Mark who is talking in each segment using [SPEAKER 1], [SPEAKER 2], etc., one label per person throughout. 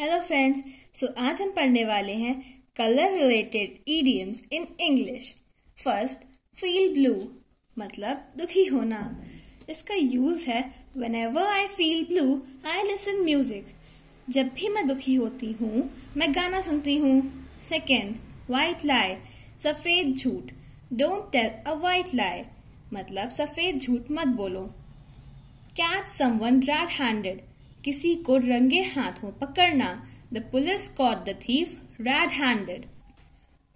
[SPEAKER 1] hello friends so आज हम पढ़ने वाले हैं colour related idioms in English first feel blue मतलब दुखी होना इसका यूज है whenever I feel blue I listen music जब भी मैं दुखी होती हूँ मैं गाना सुनती हूँ सेकेंड वाइट लाई सफेद झूठ don't tell a white lie मतलब सफेद झूठ मत बोलो कैच समवन ड्रैड हैंडेड किसी को रंगे हाथों पकड़ना the police caught the thief red handed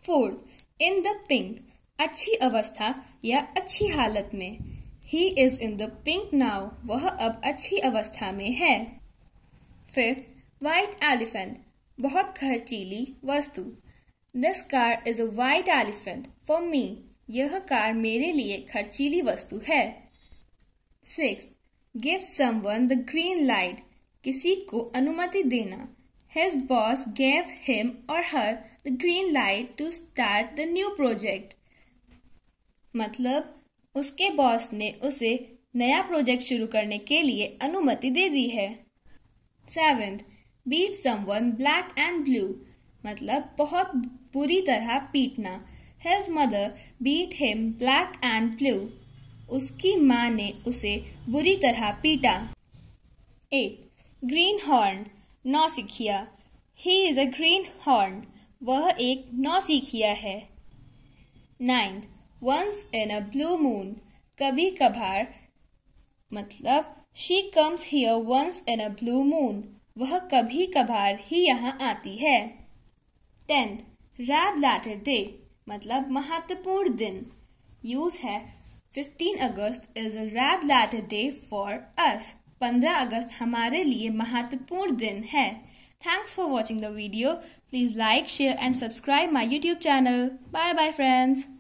[SPEAKER 1] fourth in the pink अच्छी अवस्था या अच्छी हालत में he is in the pink now वह अब अच्छी अवस्था में है फिफ्थ व्हाइट एलिफेंट बहुत खर्चीली वस्तु this car is a white elephant for me यह कार मेरे लिए खर्चीली वस्तु है six give someone the green light किसी को अनुमति देना हिज बॉस गेव हिम और her the green light to start the new project मतलब उसके बॉस ने उसे नया प्रोजेक्ट शुरू करने के लिए अनुमति दे दी है seventh beat someone black and blue मतलब बहुत बुरी तरह पीटना his mother beat him black and blue उसकी माँ ने उसे बुरी तरह पीटा एट ग्रीन हॉर्न नौसिखिया he is a greenhorn वह एक नौसिखिया है ninth once in a blue moon कभी कभार मतलब she comes here once in a blue moon वह कभी कभार ही यहाँ आती है टेंथ रैब लैटर डे मतलब महत्वपूर्ण दिन यूज है fifteen August is a red letter day for us 15 अगस्त हमारे लिए महत्वपूर्ण दिन है thanks for watching the video please like share and subscribe my YouTube channel bye bye friends